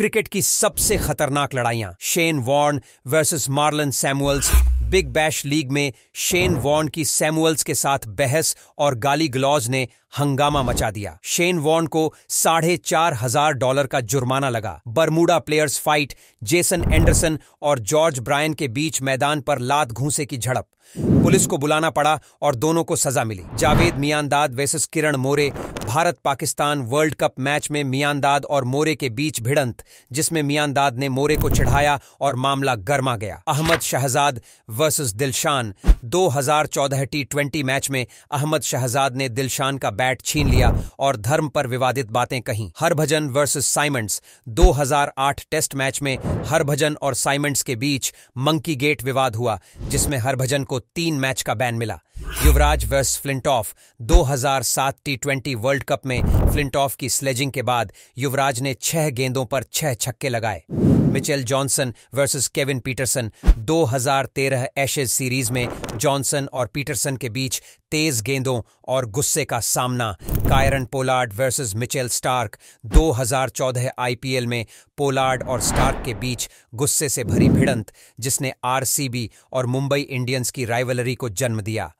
cricket की सबसे खतरनाक लड़ाइयां Shane Warne versus Marlon Samuels Big Bash League में शेन वॉर्न की सैमुअल्स के साथ बहस और गाली ग्लॉज ने हंगामा मचा दिया शेन वॉर्न को साढ़े चार हजार डॉलर का जुर्माना लगा Bermuda players fight Jason Anderson और जॉर्ज ब्रायन के बीच मैदान पर लात घूसे की झड़प पुलिस को बुलाना पड़ा और दोनों को सजा मिली Javed Miandad versus Kiran More Bharat Pakistan world cup match में मियांदाद और मोरे के बीच भिड़ंत जिसमें मियांदाद ने मोरे को चढ़ाया और मामला गर्मा गया Ahmed Shehzad versus Dilshan 2014 T twenty match में अहमद शहजाद ने दिलशान का बैट छीन लिया और धर्म पर विवादित बातें कहीं Harbhajan versus Symonds 2008 test match में हरभजन और साइमंड्स के बीच मंकी गेट विवाद हुआ जिसमें हरभजन को तीन मैच का बैन मिला Yuvraj versus Flintoff 2007 T twenty world cup में फ्लिंटॉफ की स्लेजिंग के बाद युवराज ने छह गेंदों पर छह छक्के लगाए Mitchell Johnson versus Kevin Pietersen 2013 Ashes series में जॉनसन और पीटरसन के बीच तेज गेंदों और गुस्से का सामना Kieron Pollard versus Mitchell Starc 2014 IPL में पोलार्ड और स्टार्क के बीच गुस्से से भरी भिड़ंत जिसने आरसीबी और मुंबई इंडियंस की राइवलरी को जन्म दिया